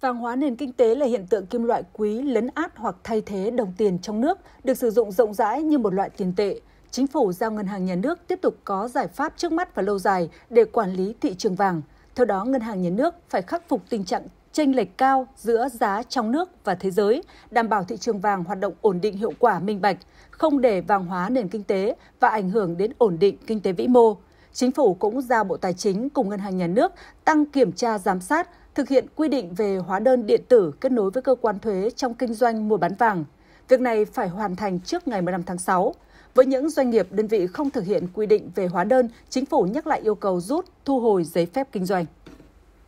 Vàng hóa nền kinh tế là hiện tượng kim loại quý lấn át hoặc thay thế đồng tiền trong nước, được sử dụng rộng rãi như một loại tiền tệ. Chính phủ giao ngân hàng nhà nước tiếp tục có giải pháp trước mắt và lâu dài để quản lý thị trường vàng. Theo đó, ngân hàng nhà nước phải khắc phục tình trạng chênh lệch cao giữa giá trong nước và thế giới, đảm bảo thị trường vàng hoạt động ổn định hiệu quả minh bạch, không để vàng hóa nền kinh tế và ảnh hưởng đến ổn định kinh tế vĩ mô. Chính phủ cũng giao Bộ Tài chính cùng Ngân hàng Nhà nước tăng kiểm tra giám sát, thực hiện quy định về hóa đơn điện tử kết nối với cơ quan thuế trong kinh doanh mua bán vàng. Việc này phải hoàn thành trước ngày 15 tháng 6. Với những doanh nghiệp, đơn vị không thực hiện quy định về hóa đơn, chính phủ nhắc lại yêu cầu rút, thu hồi giấy phép kinh doanh.